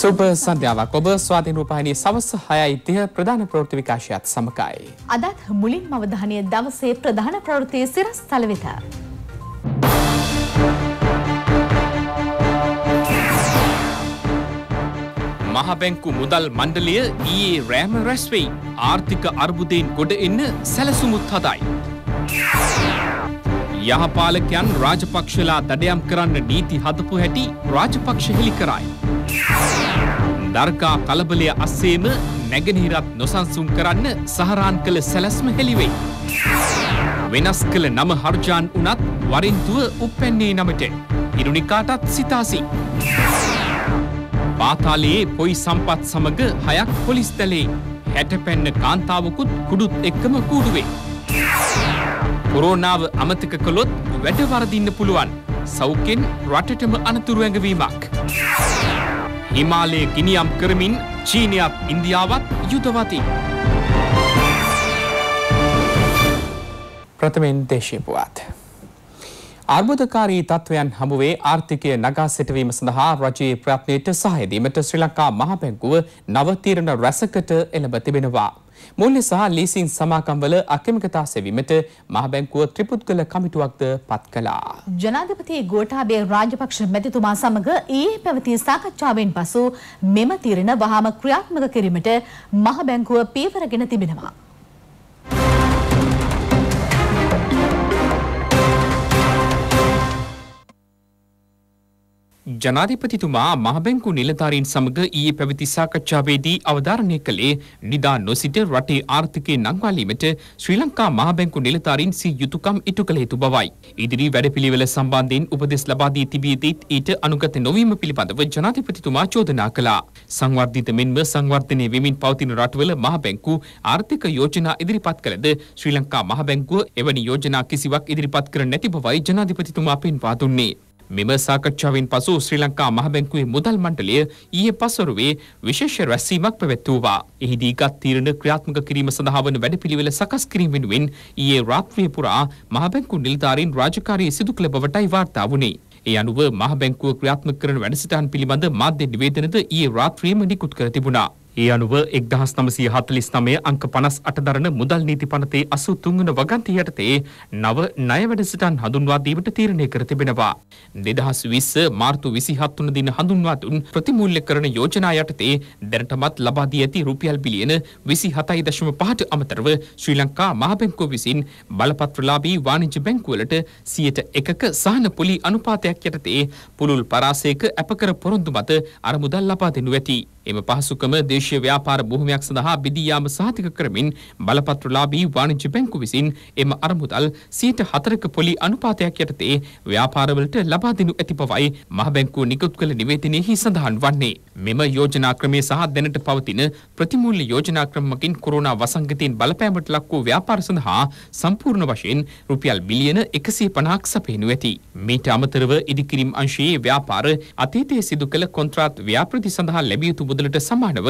සුබ සන්ධ්‍යාවක් ඔබ ස්වාධීන රූපහිනී සවස 6:30 ප්‍රධාන ප්‍රවෘත්ති විකාශයත් සමගයි. අදත් මුලින්ම අවධානය දවසේ ප්‍රධාන ප්‍රවෘත්ති සිරස්තල වෙත. මහ බැංකු මුදල් මණ්ඩලය ඊයේ රෑම රැස් වෙයි. ආර්ථික අර්බුදයෙන් ගොඩ එන්න සැලසුමුත් හදයි. යහපාලකයන් රාජපක්ෂලා දඩයම් කරන්න නීති හදපු හැටි රාජපක්ෂ හෙළි කරයි. දර්කා කලබලය අස්සේම නැගෙනහිරත් නොසන්සුන් කරන්න සහරාන් කළ සැලැස්ම හෙළිවෙයි. වෙනස් කළ නම හර්ජාන් වනත් වරින්තුව උපැන්නේ නමට. ඉරුණිකාටත් සිතාසි. පාතාලයේ පොයි සම්පත් සමඟ හයක් පොලිස්තලේ හැට පැන්න කාන්තාවකුත් කුඩුත් එක්කම කූඩුවේ. කොරෝනාව අමතක කළොත් වැඩවරදින්න පුළුවන් සෞකෙන් රටටම අනතුරුවැඟවීමක්. හිමාලයේ ගිනියම් කරමින් චීනයත් ඉන්දියාවත් යුදවති. ප්‍රථමෙන් දේශීපුවත්. අර්බුදකාරී තත්ත්වයන් හමුවේ ආර්ථිකය නගා සිටවීම සඳහා රජයේ ප්‍රත්නයට සහයදීමට ශ්‍රී ලංකා මහබැංකුව නවතීරණ රැසකට එළඹ තිබෙනවා. මූල්‍ය සහ ලීසින් සමාකම්වල අකමැකතා සෙවීමට මහබැංකුව ත්‍රිපුද්ගල කමිටුවක්ද පත් කළා. ජනාධිපති ගෝඨාභය රාජපක්ෂ මැතිතුමා සමග ඊයේ පැවති සාකච්ඡාවෙන් පසු මෙම තීරණ වහාම ක්‍රියාත්මක කිරීමට මහබැංකුව පියවර ගෙන තිබෙනවා. ජනාධිපතිතුමා මහබැංකු නිලධාරීන් සමඟ ඊයේ පැවති සාකච්ඡාවේදී අවධාරණය කළේ නිදා නොසිට රටේ ආර්ථිකය නංවාලීමට ශ්‍රී ලංකා මහබැංකු නිලධාරීන් සිය යුතුකම් ඉටු කළ යුතු බවයි. ඉදිරි වැඩපිළිවෙල සම්බන්ධයෙන් උපදෙස් ලබා දී තිබියදීත් ඊට අනුගත නොවීම පිළිබඳව ජනාධිපතිතුමා චෝදනා කළා. සංවර්ධිත මෙන්ම සංවර්ධනය වෙමින් පවතින රටවල මහබැංකු ආර්ථික යෝජනා ඉදිරිපත් කළද ශ්‍රී ලංකා මහබැංකුව එවැනි යෝජනා කිසිවක් ඉදිරිපත් කර නැති බවයි ජනාධිපතිතුමා පෙන්වා දුන්නේ. මෙම සාකච්ඡාවෙන් පසු ශ්‍රී ලංකා මහබැංකුවේ මුදල් මණ්ඩලය ඊයේ පසරුවේ විශේෂ රැස්වීමක් පැවැත්වූවා. එහිදී ගත් තීරණ ක්‍රියාත්මක කිරීම සඳහා වන වැඩපිළිවෙල සකස් කිරීම වෙනුවෙන් ඊයේ රාත්‍රිය පුරා මහබැංකු නිලධාරීන් රාජකාරී සිදු කළ බවටයි වාර්තා වුණේ. ඒ අනුව මහබැංකුව ක්‍රියාත්මක කරන වැඩසටහන් පිළිබඳ මාධ්‍ය නිවේදනද ඊයේ රාත්‍රියේම නිකුත් කර තිබුණා. ඒ අනුව 1949 අංක 58 දරන මුදල් නීති පනතේ 83 වන වගන්ති යටතේ නව ණය වැඩසටහන් හඳුන්වා දීමට තීරණය කර තිබෙනවා. 2020 මාර්තු 27 වන දින හඳුන්වා දුන් ප්‍රතිමූල්‍යකරණ යෝජනා යටතේ දැනටමත් ලබා දී ඇති රුපියල් බිලියන 27.5ට අමතරව ශ්‍රී ලංකා මහ බැංකුව විසින් බලපත්‍රලාභී වාණිජ්‍ය බැංකුවලට 101ක සහන පුලි අනුපාතයක් යටතේ පුළුල් පරාසයක අපකර පොරොන්දු මත අර මුදල් ලබා දෙනු ඇති. එම පහසුකම දේශීය ව්‍යාපාර බොහොමයක් සඳහා බෙදී යාම සහතික කරමින් බලපත්‍රලාභී වාණිජ්‍ය බැංකු විසින් එම අරමුදල් 104ක පොලි අනුපාතයක් යටතේ ව්‍යාපාරවලට ලබා දෙනු ඇති බවයි මහ බැංකුව නිකුත් කළ නිවේදනයෙහි සඳහන් වන්නේ. මෙම යෝජනා ක්‍රමය සහ දැනට පවතින ප්‍රතිමූල්‍ය යෝජනා ක්‍රමකින් කොරෝනා වසංගතයෙන් බලපෑමට ලක් වූ ව්‍යාපාර සඳහා සම්පූර්ණ වශයෙන් රුපියල් බිලියන 150ක් සපයනු ඇති. මීට අමතරව ඉදිකිරීම් අංශයේ ව්‍යාපාර අතීතයේ සිදු කළ කොන්ත්‍රාත් ව්‍යාපෘති සඳහා ලැබිය යුතු මුදලට සමානව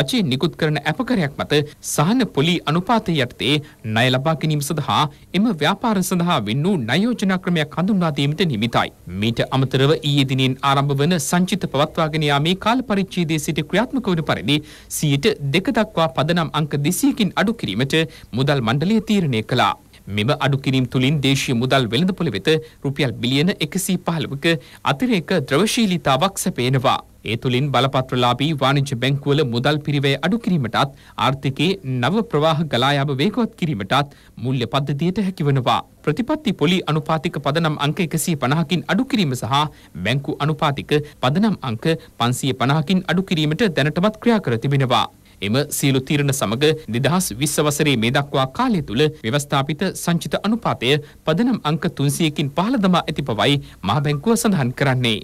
රජය නිකුත් කරන ඇපකරයක් මත සහන පොලි අනුපාතය යටතේ ණය ලබා ගැනීම සඳහා එම ව්‍යාපාර සඳහා වෙන් වූ ණයෝජනා ක්‍රමයක් හඳුන්වා දීමට නිමිතයි. මීට අමතරව ඊයේ දිනෙන් ආරම්භ වන සංචිත පවත්වාගෙන යාමේ කාල පරිච්ඡේදයේ සිට ක්‍රියාත්මක වන පරිදි 2% දක්වා පදනම් අංක 200කින් අඩු කිරීමට මුදල් මණ්ඩලය තීරණය කළා. මෙම අඩු කිරීම තුළින් දේශීය මුදල් වෙළඳපොළ වෙත රුපියල් බිලියන 115ක අතිරේක ද්‍රවශීලීතාවක් සැපේනවා. ඒ තුළින් බලපත්‍රලාභී වාණිජ්‍ය බැංකුවල මුදල් පිරිවැය අඩු කිරීමටත් ආර්ථිකයේ නව ප්‍රවාහ ගලායාම වේගවත් කිරීමටත් මුල්‍ය පද්ධතියට හැකිවනවා. ප්‍රතිපත්ති පොලි අනුපාතික පදනම් අංක 150කින් අඩු කිරීම සහ බැංකු අනුපාතික පදනම් අංක 550කින් අඩු කිරීමට දැනටමත් ක්‍රියා කර තිබෙනවා. එම සියලු තීරණ සමග 2020 වසරේ මේ දක්වා කාලය තුල ව්‍යවස්ථාපිත සංචිත අනුපාතය පදනම් අංක 300කින් පහළ දමා ඇති බවයි මහ බැංකුව සඳහන් කරන්නේ.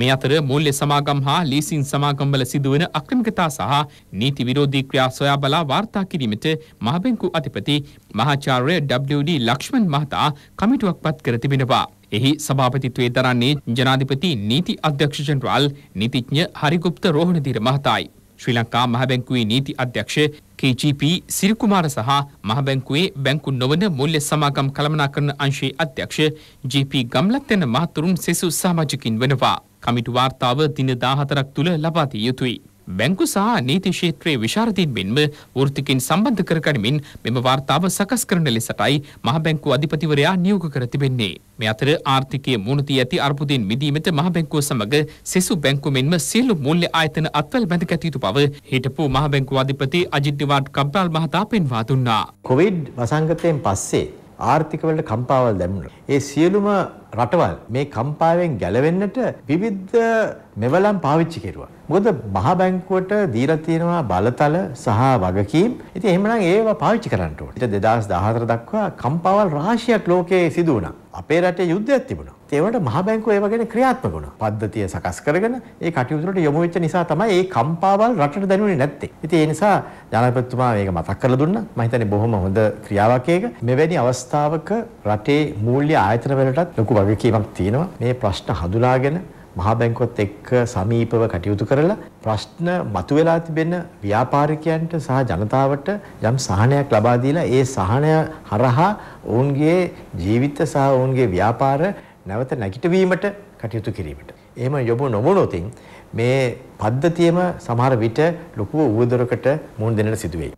මේ අතර මුල්්‍ය සමාගම් හා ලීසින් සමාගම්වල සිදුවන අක්‍රමිකතා සහ නීති විරෝධී ක්‍රියා සොයා බලා වාර්තා කිරීමට මහබෙන්කු අධිපති මහාචාර්ය WD ලක්ෂ්මන් මහතා කමිටුවක් පත් කර තිබෙනවා. එහි සභාපතිත්වයේ දරන්නේ ජනාධිපති නීති අධ්‍යක්ෂ ජනරාල් නීතිඥ හරිගුප්ත රෝහණදීර මහතායි. ශ්‍රී ලංකා මහබැංකුවේ නීති අධ්‍යක්ෂ KGP සිරිකුමාර සහ මහබැංකුවේ බැංකු නොවන මුල්‍ය සමාගම් කළමනාකරන අංශයේ අධ්‍යක්ෂ GP ගම්ලත්යන මහතුරුන් සෙසු සමාජිකින් වෙනවා. කමිටු වාර්තාව දින 14ක් තුළ ලබා දිය යුතුයි. බැංකු සහ නීති ක්ෂේත්‍රයේ විශාරදීන් මෙන්ම වෘත්තිකින් සම්බන්ධ කරගනිමින් මෙම වාර්තාව සකස් කරන ලෙසටයි මහ බැංකු අධිපතිවරයා නියෝග කර තිබෙන්නේ. මේ අතර ආර්ථිකයේ මුණතී ඇති අර්බුදයෙන් මිදීමට මහ බැංකුව සමග සෙසු බැංකු මෙන්ම සියලු මූල්‍ය ආයතන අත්වල බැඳ කැටියුතු බව හිටපු මහ බැංකු අධිපති අජිත් නිවාඩ් කබ්‍රාල් මහතා පෙන්වා දුන්නා. කොවිඩ් වසංගතයෙන් පස්සේ ආර්ථික වලට කම්පාවල් දැමුණා. ඒ සියලුම රටවල් මේ කම්පාවෙන් ගැලවෙන්නට විවිධ මෙවලම් පාවිච්චි කෙරුවා. මොකද මහා බැංකුවට දීලා තියෙනවා බලතල සහ වගකීම්. ඉතින් එහෙමනම් ඒව පාවිච්චි කරන්න ඕනේ. ඉතින් 2014 දක්වා කම්පාවල් රාශියක් ලෝකයේ සිදු වුණා. අපේ රටේ යුද්ධයක් තිබුණා. ඒවට මහා බැංකුව ඒව ගැන ක්‍රියාත්මක වුණා. පද්ධතිය සකස් කරගෙන ඒ කටයුතු වලට යොමු වෙච්ච නිසා තමයි මේ කම්පාවල් රටට දැනුනේ නැත්තේ. ඉතින් ඒ නිසා ජනාධිපතිතුමා මේක මතක් කරලා දුන්නා. මම හිතන්නේ බොහොම හොඳ ක්‍රියාවක් ඒක. මෙවැනි අවස්ථාවක රටේ මූල්‍ය ආයතන වලටත් ලොකු වගකීමක් තියෙනවා. මේ ප්‍රශ්න හඳුනාගෙන මහා බැංකුවත් එක්ක සමීපව කටයුතු කරලා ප්‍රශ්න මතුවලා තිබෙන ව්‍යාපාරිකයන්ට සහ ජනතාවට යම් සහනයක් ලබා දීලා ඒ සහනය හරහා ඔවුන්ගේ ජීවිත සහ ඔවුන්ගේ ව්‍යාපාර නැවත නැගිටවීමට කටයුතු කිරීමට. එහෙම යොමු නොවුනොතින් මේ පද්ධතියම සමහර විට ලොකු උවදුරකට මුහුණ දෙන්නට සිදුවේ.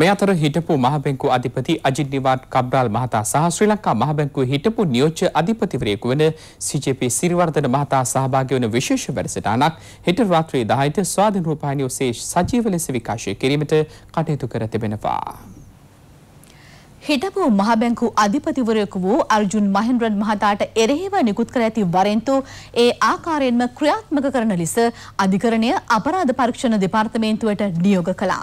මේ අතර හිටපු මහබැංකු අධිපති අජිත් නිවාඩ් කබ්‍රාල් මහතා සහ ශ්‍රී ලංකා මහබැංකුවේ හිටපු නියෝජ්‍ය අධිපතිවරයෙකු වන සීජේපී සිරිවර්ධන මහතා සහභාගී වන විශේෂ වැඩසටහනක් හෙට රාත්‍රී 10ට ස්වාධීන රූපවාහිනිය ඔස්සේ සජීව ලෙස විකාශය කිරීමට කටයුතු කර තිබෙනවා. හිටපු මහබැංකු අධිපතිවරයෙකු වූ අර්ජුන් මහින්ද්‍රන් මහතාට එරෙහිව නිකුත් කර ඇති වරෙන්තු ඒ ආකාරයෙන්ම ක්‍රියාත්මක කරන ලෙස අධිකරණය අපරාධ පරීක්ෂණ දෙපාර්තමේන්තුවට නියෝග කළා.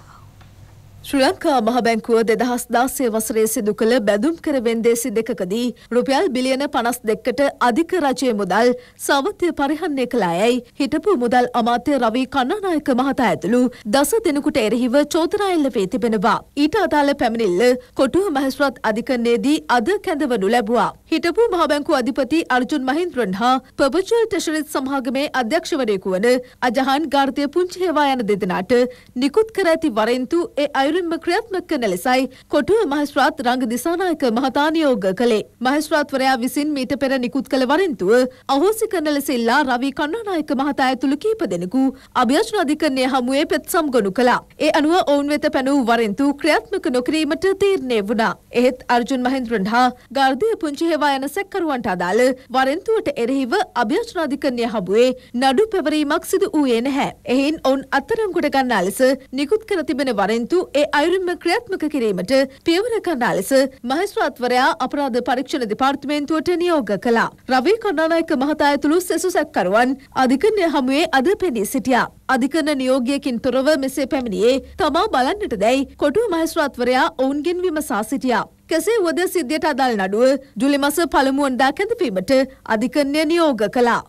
ශ්‍රී ලංකා මහ බැංකුව 2016 වසරේ සිදු කළ බැඳුම් කර වෙන්දේසි දෙකකදී රුපියල් බිලියන 52කට අධික රජයේ මුදල් සමත්ය පරිහරණය කළායයි හිටපු මුදල් අමාත්‍ය රවි කණ්ණානායක මහතා ඇතුළු දස දිනකට එරෙහිව චෝදනා එල්ල වී තිබෙනවා. ඊට අදාළ පැමිණිල්ල කොටුව මහේස්ත්‍රාත් අධිකරණයේදී අද කැඳවනු ලැබුවා. හිටපු මහ බැංකුව අධිපති අර්ජුන් මහින්ද්‍රන් හා පර්පචුවල් ට්‍රෙෂරිස් සමගමේ අධ්‍යක්ෂවරයෙකු වන අජහන් ගාර්දිය පුංචි හේවා යන දෙදෙනාට නිකුත් කර ඇති වරෙන්තු ඒ අයුරු මුලින්ම ක්‍රියාත්මක කරන ලෙසයි කොටුව මහස්ත්‍රාත් රංග දිසානායක මහතා නියෝග කළේ. මහස්ත්‍රාත්වරයා විසින් මීට පෙර නිකුත් කළ වරෙන්තුව අහෝසි කරන ලෙස ඉල්ලා රවි කණ්ඩානායක මහතා ඇතුළු කීප දෙනෙකු අභ්‍යර්ශන අධිකරණය හමුවේ පෙත් සම්ගනු කළා. ඒ අනුව ඔවුන් වෙත පැනූ වරෙන්තු ක්‍රියාත්මක නොකිරීමට තීරණය වුණා. එහෙත් අර්ජුන් මහින්ද්‍රන් හා ගාර්දිය පුංචි හේවා යන සැකකරුවන්ට අදාළ වරෙන්තුවට එරෙහිව අභ්‍යර්ශන අධිකරණය හමුවේ නඩු පැවරීමක් සිදු වූයේ නැහැ. එහෙන් ඔවුන් අත්අඩංගුවට ගන්නා ලෙස නිකුත් කර තිබෙන වරෙන්තු ඒ අයුරින්ම ක්‍රියාත්මක කිරීමට පියවර ගන්නා ලෙස මහේස්ත්‍රාත්වරයා අපරාධ පරීක්ෂණ දෙපාර්තමේන්තුවට නියෝග කළා. රවි කරුණානායක මහතා ඇතුළු සෙසුසැක්කරුවන් අධිකරණය හමුවේ අද පෙනී සිටියා. අධිකරණ නියෝගයකින් තොරව මෙසේ පැමිණියේ තමා බලන්නට දැයි කොටුව මහේස්ත්‍රාත්වරයා ඔවුන්ගෙන් විමසා සිටියා. කෙසේ වුවද සිද්ධියට අදාළ නඩුව ජුලි මස පළමුුවන්දා කැඳපීමට අධිකරණය නියෝග කළා.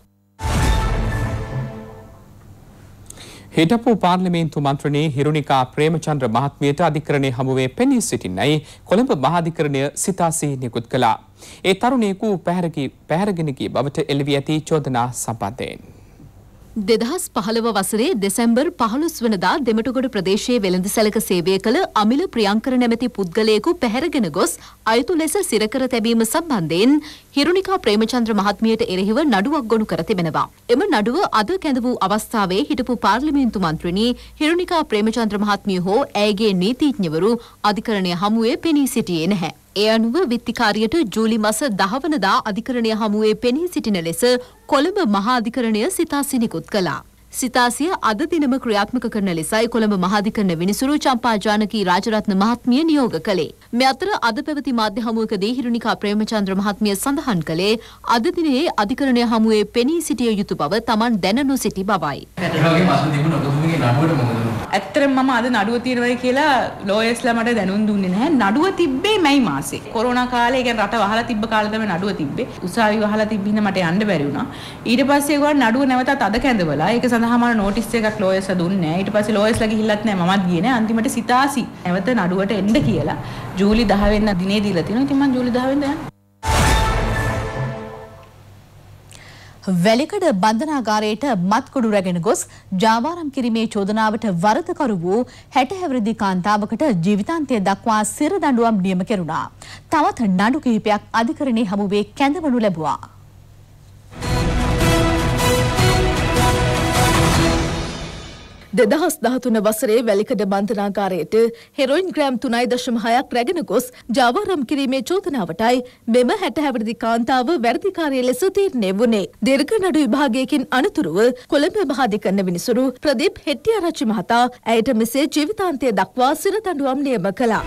හිටපු පාර්ලිමේන්තු මන්ත්‍රණී හිරුණිකා ප්‍රේමචන්ද්‍ර මහත්මියට අධිකරණය හමුවේ පෙනී සිටින්නයි කොළඹ මහාධිකරණය සිතාසී නිකුත් කළා. ඒ තරුණයෙකු පැහැරගෙන ගිය බවට එළවී ඇති චෝදනා සම්බන්ධයෙන් දෙදහස් පහළව වසරේ දෙසැම්බර් පහළුස් වනදා දෙමටගොඩ ප්‍රදේශයේ වෙළඳ සැලක සේවය කළ අමිල ප්‍රියංකර නැමැති පුද්ගලයෙකු පැහැරගෙන ගොස් අයුතු ලෙස සිරකර තැබීම සම්බන්ධයෙන් හිරුණිකා ප්‍රේමචන්ද්‍ර මහත්මියට එරෙහිව නඩුවක් ගොනු කර තිබෙනවා. එම නඩුව අද කැඳ වූ අවස්ථාවේ හිටපු පාර්ලිමේන්තු මන්ත්‍රණී හිරුණිකා ප්‍රේමචන්ද්‍ර මහත්මිය හෝ ඇයගේ නීතිඥවරු අධිකරණය හමුවේ පෙනී සිටියේ නැහැ. ඒ අනුව විත්තිකාරියට ජූලි මස දහවනදා අධිකරණය හමුවේ පෙනී සිටින ලෙස කොළඹ මහාධිකරණය සිතා සිනිකුත් කළා. සිතාසිය අද දිනම ක්‍රියාත්මක කරන ලෙසයි කොළඹ මහාධිකරණ විනිසුරු චම්පාජානකී රාජරත්න මහත්මිය නියෝග කළේ. මේ අතර අද පැවති මාධ්‍ය හමුවකදී හිරුණිකා ප්‍රේමචන්ද්‍ර මහත්මිය සඳහන් කළේ අද දිනයේ අධිකරණය හමුවේ පෙනී සිටිය යුතු බව Taman දැන නොසිටි බවයි. ඇත්තටම මම අද නඩුව తీරවයි කියලා ලෝයර්ස්ලා මට දැනුම් දුන්නේ නැහැ. නඩුව තිබ්බේ මැයි මාසේ. කොරෝනා කාලේ කියන්නේ රට වහලා තිබ්බ කාලේ තමයි නඩුව තිබ්බේ. උසාවි වහලා තිබ්බින්න මට යන්න බැරි වුණා. ඊට පස්සේ ගොඩ නඩුව නැවතත් අද කැඳවලා. ඒක සඳහාම නෝටිස් එකක් ලෝයස්ලා දුන්නේ. ඊට පස්සේ ලෝයස්ලා ගිහිල්ලත් නෑ මමත් ගියේ නෑ. අන්තිමට සිතාසි නැවත නඩුවට එන්න කියලා ජූලි 10 වෙනිදා දිනේ දීලා තිනවා. ඉතින් මම ජූලි 10 වෙනිදා වැලිකඩ බන්ධනාගාරයට මත්කුඩු රැගෙන ගොස් ජාවාරම් කිරීමේ චෝදනාවට වරදකරු වූ 60 හැවිරිදි කාන්තාවකට ජීවිතාන්තය දක්වා සිර දඬුවම් නියම කෙරුණා. තවත් නඩු කිහිපයක් අධිකරණයේ හමු වේ කැඳවනු ලැබුවා. දෙදහස් දහතුන වසරේ වැලිකඩ බන්ධනාකාරයට හෙරොයින් ග්‍රෑම් තුනයි දශම හයක් රැගෙන ගොස් ජාවාරම් කිරීමේ චෝදනාවටයි මෙම හැට හැවිරිදි කාන්තාව වැරදිකාරය ලෙස තීරණය වුණේ. දීර්ඝ නඩු විභාගයකින් අනතුරුව කොළඹ මහාධිකරණ විනිසුරු ප්‍රදීප් හෙට්ටිආරච්චි මහතා ඇයට මෙසේ ජීවිතාන්තය දක්වා සිරදඬුවම් නියම කළා.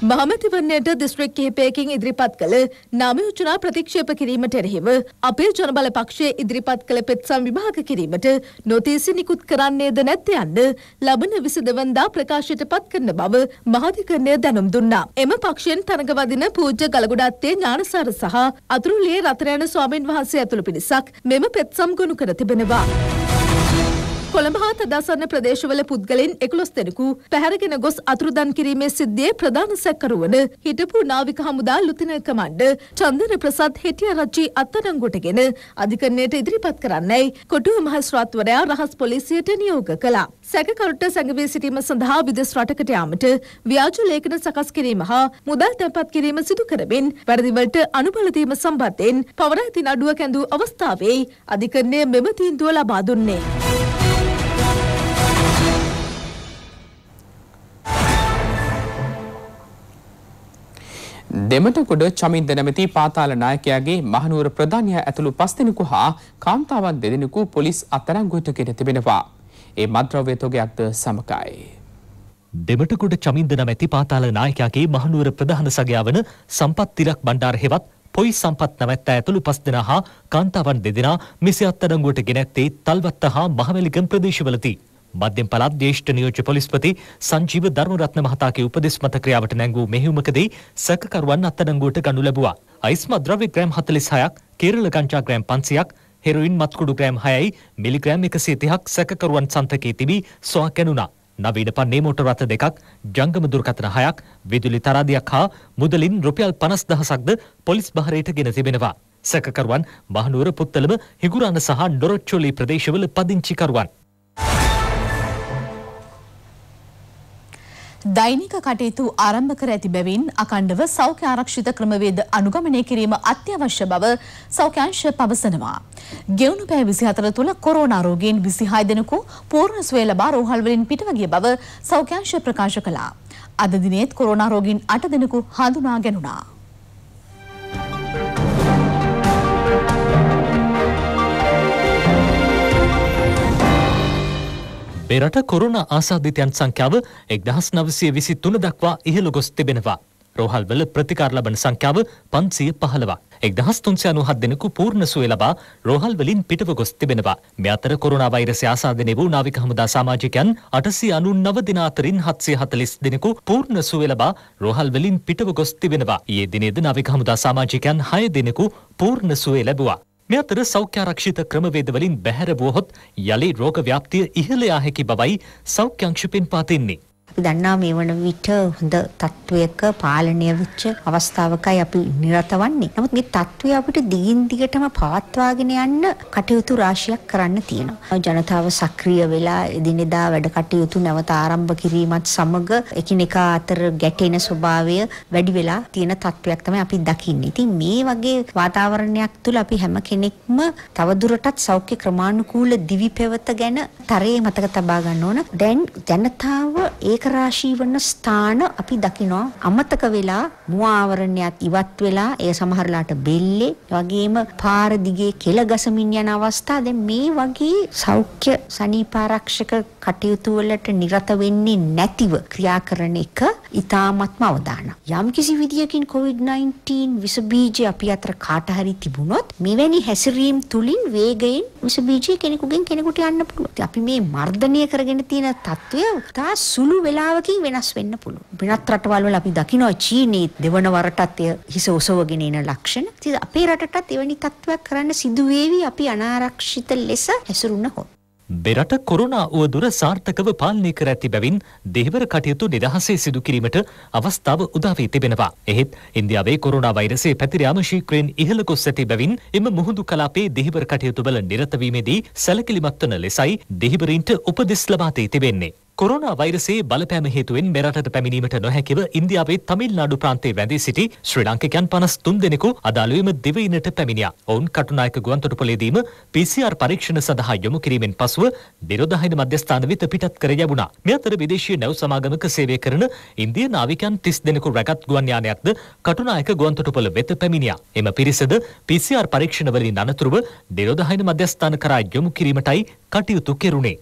මහමැතිවරණයට දිස්ත්‍රික් කිහිපයකින් ඉදිරිපත් කළ නාමයෝජනා ප්‍රතික්ෂේප කිරීමට එරෙහිව අපේ ජනබල පක්ෂය ඉදිරිපත් කළ පෙත්සම් විභාග කිරීමට නොතීසි නිකුත් කරන්නේද නැත්ද යන්න ලබන විසදවන්දා ප්‍රකාශයට පත් කරන බව මහාධිකරණය දැනුම් දුන්නා. එම පක්ෂයෙන් තරඟවදින පූජ්‍ය ගලගොඩත්තේ ඥානසාර සහ අතුරුලියේ රතරයන ස්වාමීන් වහන්සේ ඇතුළු පිරිසක් මෙම පෙත්සම් ගොනු කර තිබෙනවා. කොළඹ හා තදාසන්න ප්‍රදේශවල පුද්ගලයින් එකොළොස් දෙනෙකු පැහැරගෙන ගොස් අතුරුදන් කිරීමේ සිද්ධියේ ප්‍රධාන සැකරුවන හිටපු නාවික හමුදා ලුතින කමණ්ඩ චන්දන ප්‍රසාද් හෙටියරච්චි අත්අඩංගුවටගෙන අධිකරණයට ඉදිරිපත් කරන්නයි කොටුව මහස්රාත්වරයා රහස් පොලිසියට නියෝග කළා. සැකකරුට සැඟවී සිටීම සඳහා විදෙස් රටකට යාමට ව්‍යාජ ලේඛන සකස් කිරීම හා මුදල් තැන්පත් කිරීම සිදු කරමින් වැරදිවලට අනුබල දීම සම්බන්ධයෙන් පවර ඇති නඩුව කැඳූ අවස්ථාවේ අධිකරණය මෙම තීන්දුව ලබා දුන්නේ. දෙමටකොඩ චමින්ද නැමැති පාතාල නායකයාගේ මහනුවර ප්‍රධානියා ඇතුළු පස් දෙනෙකු හා කාන්තාවන් දෙදෙනෙකු පොලිස් අත්අඩංගුවට ගෙන තිබෙනවා. ඒ මද්‍රව්‍ය තොගයක්ද සමකයි. දෙමටකොඩ චමින්ද නැමැති පාතාල නායකයාගේ මහනුවර ප්‍රධාන සගයා වන සම්පත් තිලක් බණ්ඩාර හෙවත් පොයි සම්පත් නැවැත්ත ඇතුළු පස් දෙනා හා කාන්තාවන් දෙදෙනා මෙසේ අත්අඩංගුවට ගෙන ඇත්තේ තල්වත්ත හා මහවැලිගම් ප්‍රදේශවලදී. මධ්‍යම පළාත් ජ්‍යෙෂ්ඨ නියෝජ්‍ය පොලිස්පති සංජීව ධර්මරත්න මහතාගේ උපදෙස් මත ක්‍රියාවට නැංගූ මෙහෙයුමකදී සැකකරුවන් අත්අඩංගුවට ගනු ලැබුවා. අයිස්මත් ද්‍රව්‍ය ග්‍රෑම් 46ක්, කේරළ ගංජා ග්‍රෑම් 500ක්, හෙරොයින් මත්කුඩු ග්‍රෑම් 6යි, මිලිග්‍රෑම් 130ක් සැකකරුවන් සන්තකයේ තිබී සොයා කැණුනා. නවීන පන්නේ මෝටර රථ දෙකක්, ජංගම දුරකථන 6ක්, විදුලි තරාදියක් හා මුදලින් රුපියල් 50000ක්ද පොලිස් බහරයට ගෙන තිබෙනවා. සැකකරුවන් මහනුවර පුත්තලම හිගුරාන සහ ඩොරොච්චෝලී ප්‍රදේශවල පදිංචිකරුවන්. දෛනික කටයුතු ආරම්භ කර ඇති බැවින් අකණ්ඩව සෞඛ්‍ය ආරක්ෂිත ක්‍රමවේද අනුගමනය කිරීම අත්‍යවශ්‍ය බව සෞඛ්‍යංශ පවසනවා. ගෙවුණු පැය 24 තුළ කොරෝනා රෝගීන් 26 දෙනෙකු පූර්ණ සුවය ලබා රෝහල් වලින් පිටව ගිය බව සෞඛ්‍යංශ ප්‍රකාශ කළා. අද දිනේත් කොරෝනා රෝගීන් 8 දෙනෙකු හඳුනා ගැනුණා. මේ රට කොරුණ ආසාධිතයන් සංඛ්‍යාව එක්දහස් නවසය විසි තුන දක්වා ඉහළ ගොස් තිබෙනවා. රෝහල්වල ප්‍රතිකාර ලබන සංඛ්‍යාව පන්සිය පහළවක්. එක්දහස් තුන්සයනු හත් දෙනෙකු පූර්ණ සුවය ලබා රෝහල්වලින් පිටව ගොස් තිබෙනවා. මෙ අතර කොරුණා වෛරසය ආසාදනය වූ නාවික හමුදා සමාජිකයන් අටසිය අනු නව දින අතරින් හත්සිය හතලිස් දෙනෙකු පූර්ණ සුවය ලබා රෝහල්වලින් පිටව ගොස් තිබෙනවා. ඊයේ දිනේද නාවික හමුදා සමාජිකයන් හය දෙනෙකු පූර්ණ සුවය ලැබුවා. මේ අතර සෞඛ්‍යාරක්ෂිත ක්‍රමවේද වලින් බැහැර වුවහොත් යලි රෝග ව්‍යාප්තිය ඉහළ යා හැකි බවයි සෞඛ්‍යාංශ පෙන්වා දෙන්නේ. අපි දන්නා මේ වන විට හොඳ තත්වයක පාලනය වෙච්ච අවස්ථාවකයි අපි නිරත වන්නේ. නමුත් මේ තත්වය අපිට දිගින් දිගටම පවත්වාගෙන යන්න කටයුතු රාශියක් කරන්න තියෙනවා. ජනතාව සක්‍රිය වෙලා එදිනෙදා වැඩ කටයුතු නැවත ආරම්භ කිරීමත් සමග එකිනෙකා අතර ගැටෙන ස්වභාවය වැඩි වෙලා තියෙන තත්වයක් තමයි අපි දකින්නේ. ඉතින් මේ වගේ වාතාවරණයක් තුළ අපි හැම කෙනෙක්ම තවදුරටත් සෞඛ්‍ය ක්‍රමානුකූල දිවි පැවත ගැන තරයේ මතක තබා ගන්න ඕන. දැන් ජනතාව ඒක ඒකරාශී වන ස්ථාන අපි දකිනවා අමතක වෙලා මුවාවරණයත් ඉවත් වෙලා ඒ සමහරලාට බෙල්ලේ වගේම පාර දිගේ කෙල ගසමින් යන අවස්ථා දැන් මේ වගේ සෞඛ්‍ය සනීපාරක්ෂක කටයුතු වලට නිරත වෙන්නේ නැතිව ක්‍රියා කරන එක ඊ타ත්ම අවදානම්. යම් කිසි විදියකින් COVID-19 විස බීජ අපි අතර කාට හරි තිබුණොත් මෙවැනි හැසිරීම් තුලින් වේගයෙන් විස බීජ කෙනෙකුගෙන් කෙනෙකුට යන්න පුළුවන්. අපි මේ මර්ධනය කරගෙන තියෙන తත්වය තා සුළු වෙලාවකින් වෙනස් වෙන්න පුළුවන්. වෙනත් රටවල් වල අපි දකිනවා චීනයේ දෙවන වරටත් හිස ඔසවගෙන එන ලක්ෂණ. ඉතින් අපේ රටටත් එවැනි තත්ත්වයක් කරන්න සිදු වේවි අපි අනාරක්ෂිත ලෙස හැසිරුණහොත්. බෙරට කොරුණා වුවදුර සාර්ථකව පාලනය කර ඇති බැවින් දෙහිවර කටයුතු නිදහසේ සිදු කිරීමට අවස්ථාව උදාවී තිබෙනවා. එහෙත් ඉන්දියාවේ කොරුණා වෛරසේ පැතිර යාම ශීක්‍රයෙන් ඉහළ ගොස් ඇති බැවින් එම මුහුදු කලාපේ දෙහිවර කටයුතු වල නිරත වීමේදී සැලකිලිමත් වන ලෙසයි දෙහිවරින්ට උපදෙස් ලබා දී තිබෙන්නේ. කොරෝනා වෛරසේ බලපෑම හේතුවෙන් මෙරටට පැමිණීමට නොහැකිව ඉන්දියාවේ තමිල්නාඩු ප්‍රාන්තේ වැඳී සිටි ශ්‍රී ලාංකිකයන් 53 දෙනෙකු අදාළුවේම දිවයිනට පැමිණියා. ඔවුන් කටුනායක ගුවන්තොටුපොළේදීම PCR පරීක්ෂණ සඳහා යොමු කිරීමෙන් පසුව නිරෝධායන මධ්‍යස්ථාන වෙත පිටත් කර යැවුණා. මේ අතර විදේශීය නැව් සමාගමක සේවය කරන ඉන්දිය නාවිකයන් 30 දෙනෙකු රැගත් ගුවන් යානයක්ද කටුනායක ගුවන්තොටුපොළ වෙත පැමිණියා. එම පිරිසද PCR පරීක්ෂණවලින් අනතුරුව නිරෝධායන මධ්‍යස්ථාන කරා යොමු කිරීමටයි කටයුතු කෙරුණේ.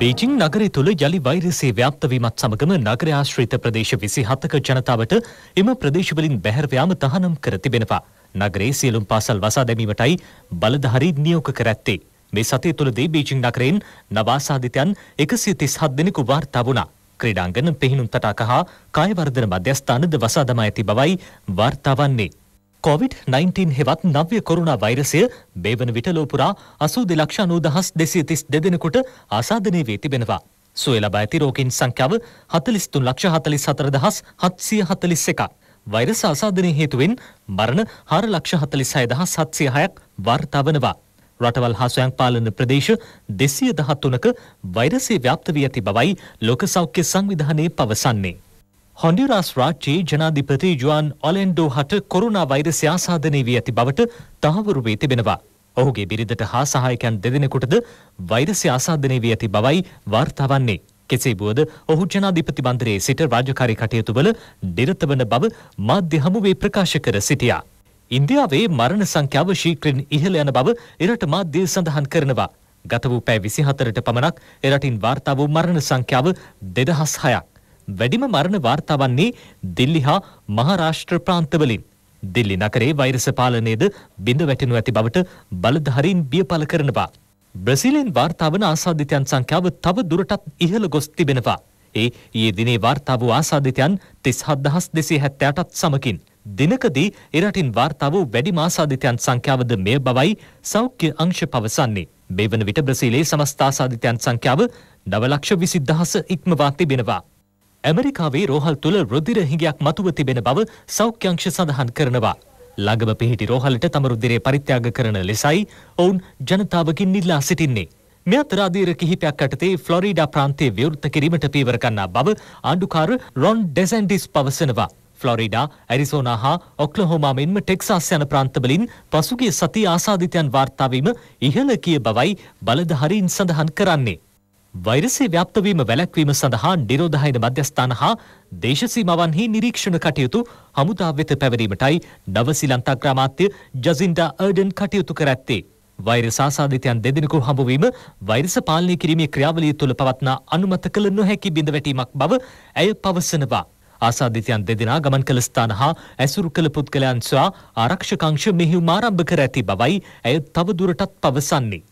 බීජිං නගරය තුළ යළි වෛරසේ ව්‍යාප්තවීමත් සමගම නගර ආශ්‍රිත ප්‍රදේශ විසි හතක ජනතාවට එම ප්‍රදේශවලින් බැහැරවයාම තහනම් කර තිබෙනවා. නගරේ සියලුම් පාසල් වසා දැමීමටයි බලධහරි නියෝක කරඇත්තේ. මේ සතය තුළදේ බීජිං නගරයෙන් නවාසාධිතයන් එකසිය තිස් හත් දෙනෙකු වාර්තාාවුණා. ක්‍රඩාංගන පෙහිනුම් තටාක හා කායවර්ධන මධ්‍යස්ථානද වසාදම ඇති බවයි වාර්තාවන්නේ. කොවිD-19 හෙවත් නව්‍ය කොරුණා වෛරසය මේ වන විට ලෝපුරා අසූ දෙලක්ෂ අනූදහස් දෙසිය තිස් දෙදෙනකුට ආසාධනය වී තිබෙනවා. සුව ලබා ඇති රෝගීන් සංඛ්‍යාව හතලිස්තුන් ලක්ෂ හතලිස් හතර දහස් හත්සිය හතලිස් එකක්. වෛරස ආසාධනය හේතුවෙන් මරණ හාර ලක්ෂ හතලිස් හය දහස් හත්සිය හයක් වර්තාවනවා. රටවල් හා ස්වයං පාලන ප්‍රදේශ දෙසිය දහත්තුනක වෛරසේ ව්‍යාප්ත වී ඇති බවයි ලෝක සෞඛ්‍ය සංවිධානයේ පවසන්නේ. හොඩිරස් රාජ්‍යයේ ජනාධිපති ජුවන් ඔලෙන්ඩෝ හට කොරුණා වෛරසය ආසාධනය වී ඇති බවට තහවුරු වී තිබෙනවා. ඔහුගේ බිරිඳට හා සහායකයන් දෙදෙනෙකුටද වෛරසය ආසාධනය වී ඇති බවයි වාර්තා වන්නේ. කෙසේ වුවද ඔහු ජනාධිපති මන්දිරයේ සිට රාජකාරී කටයුතුවල නිරත වන බව මාධ්‍ය හමුවේ ප්‍රකාශ කර සිටියා. ඉන්දියාවේ මරණ සංඛ්‍යාව ශීක්‍රෙන් ඉහළ යන බව එරට මාධ්‍ය සඳහන් කරනවා. ගත වූ පැෑ විසිහතරට පමණක් එරටින් වාර්තා වූ මරණ සංඛ්‍යාව දෙදහස් හයක්. වැඩිම මරණ වාර්තා වන්නේ දිල්ලි හා මහාරාෂ්ට්‍ර ප්‍රාන්තවලින්. දිල්ලි නගරේ වෛරස පාලනයේද බිඳ වැටෙනු ඇති බවට බලධාරීන් බිය පළ කරනවා. බ්‍රසීලයෙන් වාර්තාාවන ආසාධිතයන් සංඛ්‍යාව තව දුරටත් ඉහළ ගොස් තිබෙනවා. ඒ ඒ දිනේ වාර්තා වූ ආසාධිතයන් තිස් හත්දහස් දෙසේ හැත්තෑටත් සමකින්. දිනකදී එරටින් වාර්තා වූ වැඩි මාසාධිතයන් සංඛ්‍යාවද මෙය බවයි සෞඛ්‍ය අංශ පවසන්නේ. මේ වන විට බ්‍රසීලයේ සමස්ථාසාධිතයන් සංඛ්‍යාව නවලක්ෂ විසිද්ධහස ඉක්මවා තිබෙනවා. ඇමරිකාවේ රෝහල් තුළ රුධිර හිඟයක් මතුව තිබෙන බව සෞඛ්‍යංශ සඳහන් කරනවා. ළඟම පිහිටි රෝහලට තම රුධිරය පරිත්‍යාග කරන ලෙසයි ඔවුන් ජනතාවකින් ඉල්ලා සිටින්නේ. මේ අතර අධීර කිහිපයක් යටතේ ෆ්ලොරිඩා ප්‍රාන්තයේ විවෘත කිරීමට පීවර ගන්නා බව ආණ්ඩුකාර රොන් ඩෙසැන්ඩිස් පවසනවා. ෆ්ලොරිඩා ඇරිසෝනා හා ඔක්ලහෝමා මෙන්ම ටෙක්සාස් යන ප්‍රාන්තවලින් පසුගිය සති ආසාධිතයන් වාර්තාවීම ඉහළ කිය බවයි බලධහරීන් සඳහන් කරන්නේ. වෛරසේ ව්‍යප්තවීම වැළැක්වීම සඳහා නිරෝධායන මධ්‍යස්ථාන හා දේශසීමවන්හි නිරීක්ෂණ කටයුතු හමුදාව වෙත පැවරීමටයි නව ශ්‍රී ලංකා ග්‍රාමාත්‍ය ජසින්ඩා අර්ඩන් කටයුතු කර ඇත්තේ. වෛරස ආසාදිතයන් දෙදෙනෙකු හමුවීම වෛරස පාලනය කිරීමේ ක්‍රියාවලිය තුළ පවත්නා අනුමත කළ නොහැකි බිඳවැටීමක් බව ඇය පවසනවා. ආසාධිතයන් දෙදෙනා ගමන් කළ ස්ථාන හා ඇසුරු කළ පුද්ගලයන් සොයා ආරක්ෂකංශ මෙහිුම් ආරම්භ කර ඇති බවයි ඇය තවදුරටත් පවසන්නේ.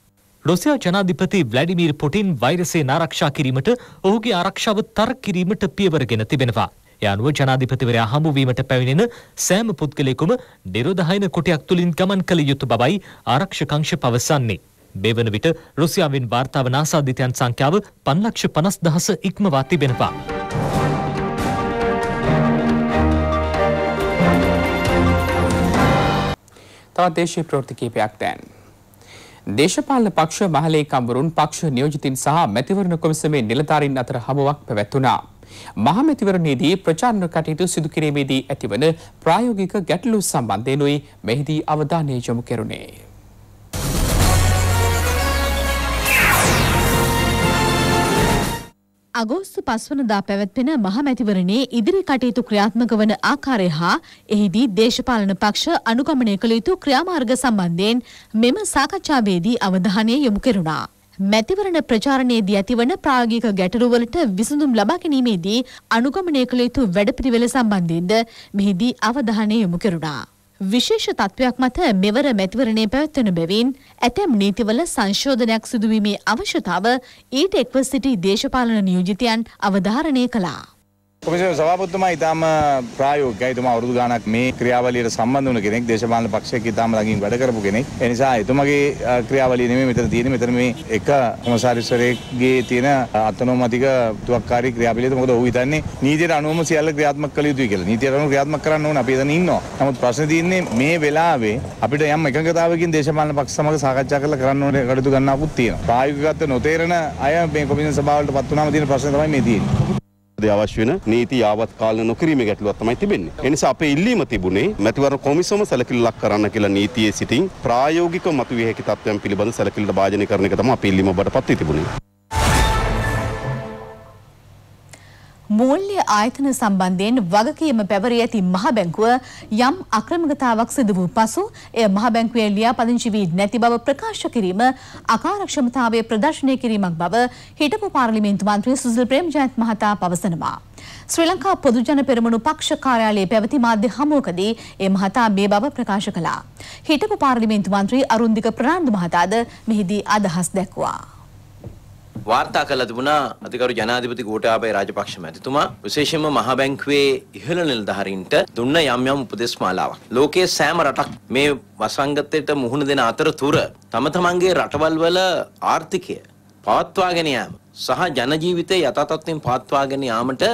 රුසියා ජනාධිපති ව්ලැඩිමීර් පුටින් වෛරසය නාරක්ෂා කිරීමට ඔහුගේ ආරක්ෂාව තර්ක කිරීමට පියවරගෙන තිබෙනවා. ඒ අනුව ජනාධිපතිවරයා හමුවීමට පැමිණෙන සෑම පුද්ගලයෙකුම නිරෝධායන කොටයක් තුලින් ගමන් කළ යුතු බවයි ආරක්ෂකංශ පවසන්නේ. මේ වන විට රුසියාවෙන් වාර්තා වන ආසාදිතයන් සංඛ්‍යාව 5,50,000 ඉක්මවා තිබෙනවා. තවත් දේශීය ප්‍රවෘත්ති කීපයක් දැන්. දේශපාලන පක්ෂ මහලේ කඹරුන් පක්ෂ නියෝජිතින් සහ මැතිවරණ කොමිසමේ නිලධාරීන් අතර හමුවක් පැවැත්වුණා. මහමැතිවරණයේදී ප්‍රචාරණ කටයුතු සිදු කිරීමේදී ඇතිවන ප්‍රායෝගික ගැටලු සම්බන්ධයෙන්ුයි මෙහිදී අවධානය යොමු කෙරුණේ. අගෝස්තු පස්වනදා පැවැත්වෙන මහමැතිවරණේ ඉදිරි කටයුතු ක්‍රියාත්මක වන ආකාරය හා එහිදී දේශපාලන පක්ෂ අනුගමනය කළ යුතු ක්‍රියාමාර්ග සම්බන්ධයෙන් මෙම සාකච්ඡාවේදී අවධානය යොමු කෙරුණා. මැතිවරණ ප්‍රචාරණයේදී ඇතිවන ප්‍රායෝගික ගැටලුවලට විසඳුම් ලබා ගැනීමේදී අනුගමනය කළ යුතු වැඩපිළිවෙල සම්බන්ධයෙන්ද මෙහිදී අවධානය යොමු කෙරුණා. විශේෂ තත්ත්වයක් මත මෙවර මැතිවරණය පැවැත්වෙන බැවින් ඇතැම් නීතිවල සංශෝධනයක් සිදුවීමේ අවශ්‍යතාව ඊට එක්ව සිටි දේශපාලන නියෝජිතයන් අවධාරණය කළා. කොමිසම සභාපතිතුමා ඉතාම ප්‍රායෝගිකයි. එතුමා අවුරුදු ගාණක් මේ ක්‍රියාවලියට සම්බන්ධ වුණ කෙනෙක්. දේශපාලන පක්ෂයක ඉතාම ළඟින් වැඩ කරපු කෙනෙක්. ඒ නිසා එතුමාගේ ක්‍රියාවලිය නෙමෙයි මෙතන තියෙන්නේ. මෙතන මේ එක කොමසාරිස්වරයෙක්ගේ තියෙන අතනෝමතික තුවක්කාරී ක්‍රියාවලියද මොකද ඔහු හිතන්නේ නීතියට අනුවම සියල්ල ක්‍රියාත්මක කළ යුතුයි කියලා. නීතියට අනුව ක්‍රියාත්මක කරන්න ඕන අපි එතන ඉන්නවා. නමුත් ප්‍රශ්නේ තියෙන්නේ මේ වෙලාවේ අපිට යම් එකඟතාවකින් දේශපාලන පක්ෂ සමග සාකච්ඡා කරලා කරන්න ඕනේ කටයුතු ගන්නාකුත් තියෙනවා. ප්‍රායෝගිකත්ව නොතේරෙන අය මේ කොමිෂන් සභාවලට පත් වුණාම තියෙන ප්‍රශ්නේ තමයි මේ තියෙන්නේ. ද අවශ්‍ය වෙන නීති යාවත්කාලන නොකිරීමේ ගැටලුවක් තමයි තිබෙන්නේ. ඒ නිසා අපේ ඉල්ලීම තිබුණේ මැතිවරණ කොමිසම සැලකිල්ලක් කරන්න කියලා නීතියේ සිටින් ප්‍රායෝගිකව මතුවිය හැකි තත්ත්වයන් පිළිබඳ සැලකිල්ල භාජනය කරන එක තමයි අපේ ඉල්ලීම බඩපත් තිබුණේ. මූල්‍ය ආයතන සම්බන්ධයෙන් වගකීම පැවරී ඇති මහ බැංකුව යම් අක්‍රමිකතාවක් සිදු වූ පසු එය මහ බැංකුවේ ලියාපදිංචි වී නැති බව ප්‍රකාශ කිරීම අකාර්යක්ෂමතාවය ප්‍රදර්ශනය කිරීමක් බව හිටපු පාර්ලිමේන්තු මන්ත්‍රී සුසිල් ප්‍රේමජයන්ත් මහතා පවසනවා. ශ්‍රී ලංකා පොදුජන පෙරමුණු පක්ෂ කාර්යාලයේ පැවති මාධ්‍ය හමුවකදී ඒ මහතා මේ බව ප්‍රකාශ කළා. හිටපු පාර්ලිමේන්තු මන්ත්‍රී අරුන්දික ප්‍රනාන්දු මහතාද මෙහිදී අදහස් දැක්වා. වාර්තා කළා තිබුණා අධිකරු ජනාධිපති ගෝඨාභය රාජපක්ෂ මැතිතුමා විශේෂයෙන්ම මහ බැංකුවේ ඉහළ නිලධාරීන්ට දුන්න යම් යම් උපදෙස් මාලාවක්. ලෝකයේ සෑම රටක් මේ වසංගතයට මුහුණ දෙන අතරතුර තම තමන්ගේ රටවල් වල ආර්ථිකය පවත්වාගෙන යාම සහ ජන ජීවිතය යථාතත්වයෙන් පවත්වාගෙන යාමට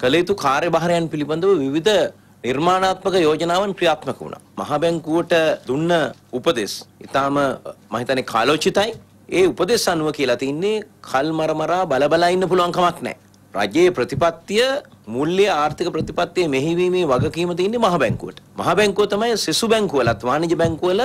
කළ යුතු කාර්යභාරයන් පිළිබඳව විවිධ නිර්මාණාත්මක යෝජනාවන් ක්‍රියාත්මක වුණා. මහ බැංකුවට දුන්න උපදෙස් ඊටාම මම හිතන්නේ කාලෝචිතයි ඒ උපදෙස් අනුව කියලා තින්නේ කල් මරමරා බලබලා ඉන්න පුළුවන් කමක් නැහැ. රජයේ ප්‍රතිපත්තිය මුල්‍ය ආර්ථික ප්‍රතිපත්තිය මෙහිවීමේ වගකීම තින්නේ මහ බැංකුවට. මහ බැංකුව තමයි සෙසු බැංකුවලත් වාණිජ බැංකුවල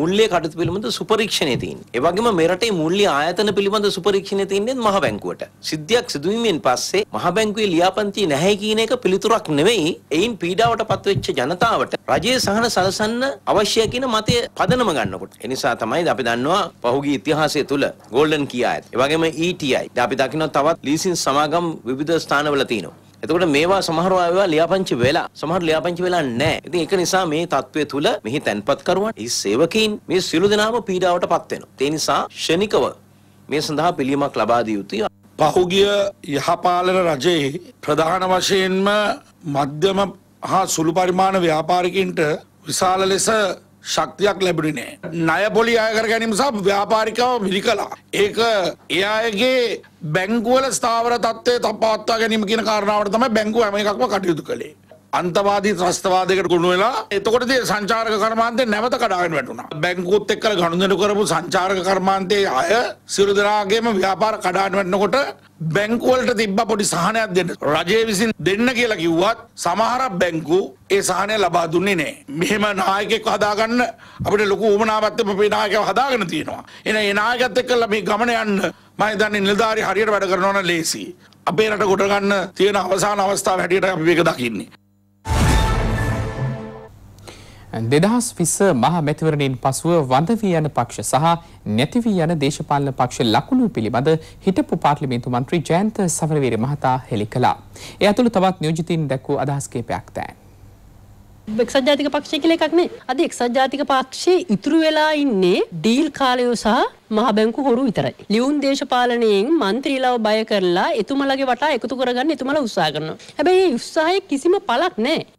මුල්ලේ කටයුතු පිළිබඳ සුපරීක්ෂණය තියෙන්නේ. ඒ වගේම මෙරටේ මුල්ලේ ආයතන පිළිබඳ සුපරීක්ෂණය තියෙන්නේ මහ බැංකුවට. සිද්ධියක් සිදුවීමෙන් පස්සේ මහ බැංකුවේ ලියාපන්ති නැහැ කියන එක පිළිතුරක් නෙවෙයි. එයින් පීඩාවට පත්වෙච්ච ජනතාවට රජයේ සහන සලසන්න අවශ්‍ය කියන මතය පදනම ගන්නකොට. ඒ නිසා තමයි අපි දන්නවා පහුගිය ඉතිහාසය තුල ගෝල්ඩන් කියා ඇත. ඒ වගේම ETI. දැන් අපි දකිනවා තවත් ලීසින් සමාගම් විවිධ ස්ථානවල තියෙනවා. එතකොට මේවා සමහර ඒවා ලියාපංචි වෙලා සමහර ලියාපංචි වෙලා නැහැ. ඉතින් ඒක නිසා මේ தત્ත්වය තුල මෙහි තැන්පත් කරුවන්, ඒ සේවකීන් මේ සිළු දෙනාම පීඩාවටපත් වෙනවා. ඒ නිසා ශනිකව මේ සඳහා පිළියමක් ලබා දිය යුතුයි. පහුගිය යහපාලන රජයේ ප්‍රධාන වශයෙන්ම මධ්‍යම හා සුළු පරිමාණ ව්‍යාපාරිකයින්ට විශාල ලෙස ශක්තියක් ලැබිණේ. ණයපොලි අයකර ගැනීම සහ ව්‍යාපාරිකව මිලි කළා. ඒක ඒ අයගේ බැංකුවල ස්ථාවර තත්ත්වය තපා පවත්වා ගැනීම කියන කාරණාවට තමයි බැංකුව හැම එකක්ම කටයුතු කළේ. අන්තවාදී ත්‍රස්තවාදයකට කුණු වෙලා එතකොටද සංචාරක කර්මාන්තය නැවත කඩාගෙන වැටුණා. බැංකුත් එක්කලා ගනුදෙනු කරපු සංචාරක කර්මාන්තයේ අය සියලු දෙනාගේම ව්‍යාපාර කඩාගෙන වැටෙනකොට බැංකු වලට තිබ්බ පොඩි සහනයක් දෙන්න. රජය විසින් දෙන්න කියලා කිව්වත් සමහර බැංකු ඒ සහනය ලබා දුන්නේ නැහැ. මෙහෙම නායකයෙක් හදාගන්න අපිට ලොකු උවමනාවක් මේ නායකයව හදාගෙන තියෙනවා. එහෙනම් මේ නායකයත් එක්කලා මේ ගමන යන්න මම දන්නේ නිලධාරි හරියට වැඩ කරනවා නම් ලේසි. අපේ රට ගොඩ ගන්න තියෙන අවසාන අවස්ථාව හැටියට අපි මේක දකින්නේ. දෙදහස් විස්ස මහ මැතිවරණයෙන් පසුව වඳවී යන පක්ෂ සහ නැතිවී යන දේශපාලන පක්ෂ ලකුණු පිළිබඳ හිටපු පාර්ලිමේන්තු මන්ත්‍රී ජයන්ත සමරවීර මහතා හෙළි කළා. ඒ ඇතුළු තවත් නියෝජිතයින් දැක්වූ අදහස් කිහිපයක් තැන්. එක්සත් ජාතික පක්ෂය කියලා එකක් නේ. අද එක්සත් ජාතික පක්ෂයේ ඉතුරු වෙලා ඉන්නේ ඩීල් කාලයෝ සහ මහ බැංකු හොරු විතරයි. ලියුම් දේශපාලනයෙන් മന്ത്രിලාව බය කරලා එතුමලගේ වටා එකතු කරගන්න එතුමලා උත්සාහ කරනවා. හැබැයි මේ උත්සාහයේ කිසිම පළක් නැහැ.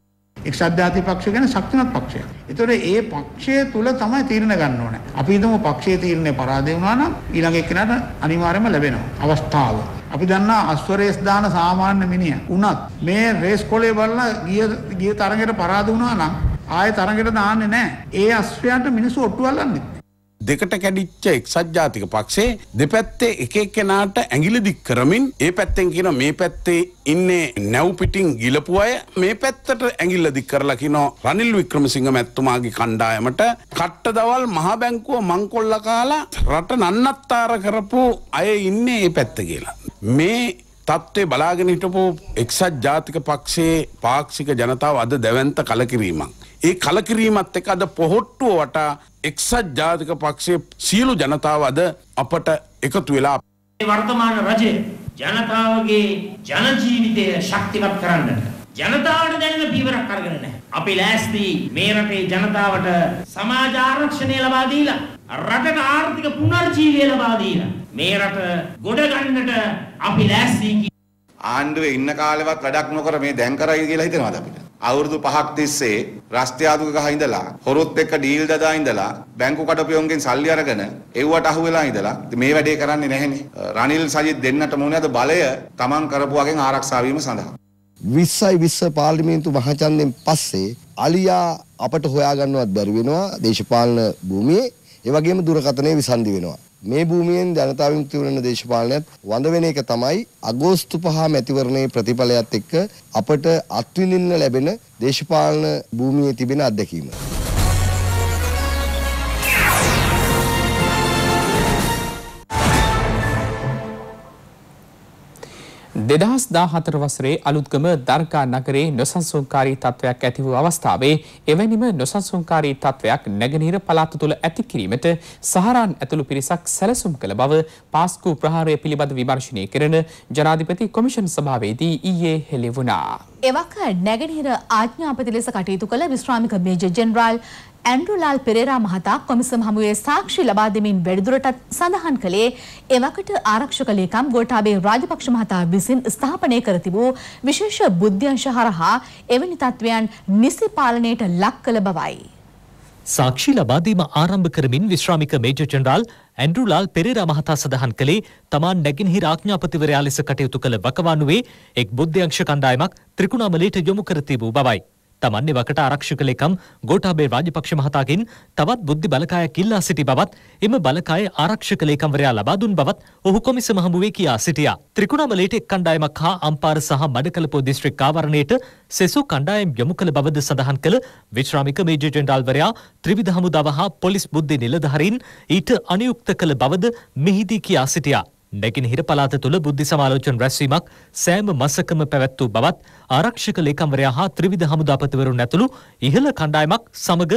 එක්සත් ජාතික පක්ෂය කියන්නේ ශක්තිමත් පක්ෂයක්. ඒතකොට ඒ පක්ෂය තුල තමයි තීරණ ගන්න ඕනේ. අපි හිතමු පක්ෂයේ තීරණය පරාදේ වුණා නම් ඊළඟ එක්කෙනාට අනිවාර්යයෙන්ම ලැබෙනවා අවස්ථාව. අපි දන්නා අස්වරේස් දාන සාමාන්‍ය මිනිහා උනත් මේ රේස් කොලේ බලලා ගිය ගිය තරඟයට පරාද වුණා නම් ආයෙ තරඟයට දාන්නේ නැහැ. ඒ අස්වැයන්ට මිනිස්සු ඔට්ටු අල්ලන්නේ. දෙකට කැඩිච්ච එක්සත් ජාතික පක්ෂේ දෙපැත්තේ එක එක්කෙනාට ඇඟිලි දික් කරමින් ඒ පැත්තෙන් කියන මේ පැත්තේ ඉන්නේ නැව් පිටින් ගිලපු අය මේ පැත්තට ඇඟිල්ල දික් කරලා කියනවා රනිල් වික්‍රමසිංහ මැතිතුමාගේ කණ්ඩායමට කට්ට දවල් මහා බැංකුව මංකොල්ල කාලා රට නන්නත්තර කරපු අය ඉන්නේ ඒ පැත්ත කියලා මේ තත්ත්වය බලාගෙන හිටපු එක්සත් ජාතික පක්ෂයේ පාක්ෂික ජනතාව අද දැවන්ත කලකිරීමක්. ඒ කලකිරීමත් එක අද පොහොට්ටුව වටා එක්සත් ජාතික පක්ෂයේ සියලු ජනතාව අද අපට එකතු වෙලා වර්තමාන රජය ජනතාවගේ ජනජීවිතය ශක්තිමත් කරන්නට ජනතාවට දැනෙන පීවරක් අරගෙන නැහැ. අපි ලෑස්ති මේ රටේ ජනතාවට සමාජ ආරක්ෂණය ලබා දීලා රටට ආර්ථික පුනර්ජීවය ලබා දීලා මේ රට ගොඩ ගන්නට අපි ලෑස්ති ආණ්ඩුවේ ඉන්න කාලෙවත් වැඩක් නොකර මේ දැන් කරයි කියලා හිතනවාද අපිට? අවුරුදු පහක් තිස්සේ රස්තියාදුක ගහ ඉඳලා හොරොත් එක්ක ඩීල් දදා ඉඳලා බැංකු කඩපියෝන්ගෙන් සල්ලි අරගෙන එව්වට අහු වෙලා ඉඳලා මේ වැඩේ කරන්නේ නැහෙනේ. රනිල් සජිත් දෙන්නට මොනවාද බලය තමන් කරපු වගේ ආරක්ෂා වීම සඳහා. 20යි 20 පාර්ලිමේන්තු මහචන්දෙන් පස්සේ අලියා අපට හොයාගන්නවත් බැරි වෙනවා දේශපාලන භූමියේ ඒ වගේම දුරකථනය විසන්ධි වෙනවා. මේ භූමියෙන් ජනතා විමුක්ති උනන දේශපාලනයත් වඳ වෙන එක තමයි අගෝස්තු 5 මැතිවරණයේ ප්‍රතිඵලයත් එක්ක අපට අත්විඳින්න ලැබෙන දේශපාලන භූමියේ තිබෙන අත්දැකීම. දෙදහස් දාහතර වසරේ අලුත්ගම දර්කා නගරේ නොසන්සුන්කාරී තත්ත්වයක් ඇති වූ අවස්ථාවේ එවැනිම නොසන්සුන්කාරී තත්ත්වයක් නැගනීර පළාත තුළ ඇති කිරීමට සහරන් ඇතුළු පිරිසක් සැලසුම් කළ බව පාස්කු ප්‍රහාරය පිළිබඳ විමර්ශනය කරන ජනාධිපති කොමිෂන් සභාවේදී ඊයේ හෙළි වුණා. එවක නැගනීර ආඥාපති ලෙස කටයුතු කළ විශ්‍රාමික මේජර් ජෙනරාල් ඇන්ඩ්‍රුලාල් පෙරේරා මහතා කොමිසම් හමුවේ සාක්ෂි ලබා දෙමින් වැඩිදුරටත් සඳහන් කළේ එවකට ආරක්ෂක ලේකම් ගෝඨාභය රාජපක්ෂ මහතා විසින් ස්ථාපනය කර තිබූ විශේෂ බුද්ධ්‍යංශ හරහා එවැනි තත්ත්වයන් නිසි පාලනයට ලක් කළ බවයි. සාක්ෂි ලබාදීම ආරම්භ කරමින් විශ්‍රාමික මේජ ජනරාල් ඇන්ඩරුලාල් පෙරේරා මහතා සඳහන් කළේ තමන් නැගින්හිර ආඥාපතිවරයා ලෙස කටයුතු කළ වකවානුවේ එක් බුද්ධ්‍යංශ කණ්ඩායමක් ත්‍රිකුණාමලයට යොමු කර තිබූ බවයි. තමන් එවකට ආරක්ෂක ලේකම් ගෝඨාභය රාජපක්ෂ මහතාගෙන් තවත් බුද්ධි බලකායක් ඉල්ලා සිටි බවත් එම බලකායේ ආරක්ෂක ලේකම්වරයා ලබා දුන් බවත් ඔහු කොමිස මහමුවේ කියා සිටියා. ත්‍රිකුණාමලයට එක් කණ්ඩායමක් හා අම්පාර සහ මඩකලපුව දිස්ත්‍රික් ආවරණයට සෙසු කණ්ඩායම් යොමු කළ බවද සඳහන් කළ විශ්‍රාමික මේජර් ජෙනරාල්වරයා ත්‍රිවිධ හමුදාව හා පොලිස් බුද්ධි නිලධාරීන් ඊට අනුයුක්ත කළ බවද මෙහිදී කියා සිටියා. නැගෙනහිර පළාත තුළ බුද්ධි සමාලෝචන රැස්වීමක් සෑම මසකම පැවැත් වූ බවත් ආරක්ෂක ලේකම්වරයා හා ත්‍රිවිධ හමුදාපතිවරුන් ඇතුළු ඉහළ කණ්ඩායමක් සමග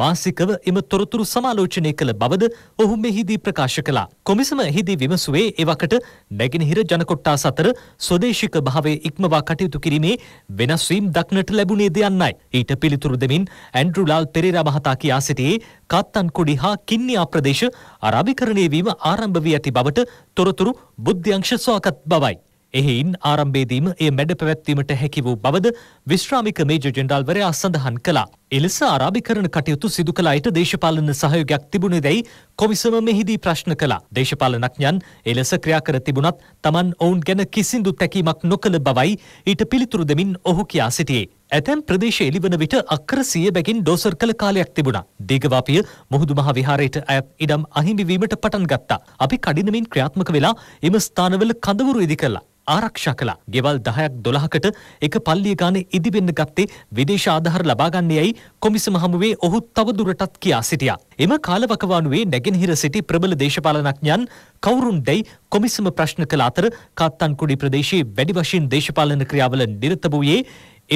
මාසිකව එම තොරතුරු සමාලෝචනය කළ බවද ඔහු මෙහිදී ප්‍රකාශ කළා. කොමිසම එහිදී විමසුවේ එවකට නැගෙනහිර ජනකොට්ටාස අතර ස්වදේශික භාවය ඉක්මවා කටයුතු කිරීමේ වෙනස් වීම් දක්නට ලැබුණේද යන්නයි. ඊට පිළිතුරු දෙමින් ඇන්ඩ්‍රු ලාල් පෙරේරා මහතා කියා සිටියේ කත්තන්කුඩි හා කින්නියා ප්‍රදේශ අරාබිකරණය වීම ආරම්භ වී ඇති බවට තොරතුරු බුද්ධ්‍යංශ සොයාගත් බවයි. එහෙයින් ආරම්භයේදීම එය මැඩ පැවැත්වීමට හැකි වූ බවද විශ්‍රාමික මේජර් ජෙනරාල්වරයා සඳහන් කළා. එලෙස ආරාභිකරණ කටයුතු සිදු කළ අයට දේශපාලන සහයෝගයක් තිබුණේ දැයි කොමිසම මෙහිදී ප්‍රශ්න කළා. දේශපාලනඥයන් එලෙස ක්‍රියා කර තිබුණත් Taman ඔවුන් ගැන කිසිදු තැකීමක් නොකළ බවයි ඊට පිළිතුරු දෙමින් ඔහු කියා සිටියේ. ඇතැම් ප්‍රදේශ එළිවන විට අක්කර සිය බැගින් ඩෝසර් කළ කාලයක් තිබුණා. දීගවාපිය මුහුදු මහ විහාරයට අයත් ඉඩම් අහිමිවීමට පටන් ගත්තා. අපි කඩිනමින් ක්‍රියාත්මක වෙලා එම ස්ථානවල කඳවුරු ඉදි කළා. ආරක්ෂා කළා. ගෙවල් 10ක් 12කට එක පල්ලිය ගානේ ඉදිවෙන්න ගත්තේ විදේශ ආධාර ලබා ගන්න යයි කොමිසම හමුවේ ඔහු තව දුරටත් කියා සිටියා. එම කාලවකවානුවේ නැගෙනහිර සිටි ප්‍රබල දේශපාලනඥයන් කවුරුන් දැයි කොමිසම ප්‍රශ්න කළ අතර කාත්තන්කුඩි ප්‍රදේශයේ වැඩි වශයෙන් දේශපාලන ක්‍රියාවල නිරත වූයේ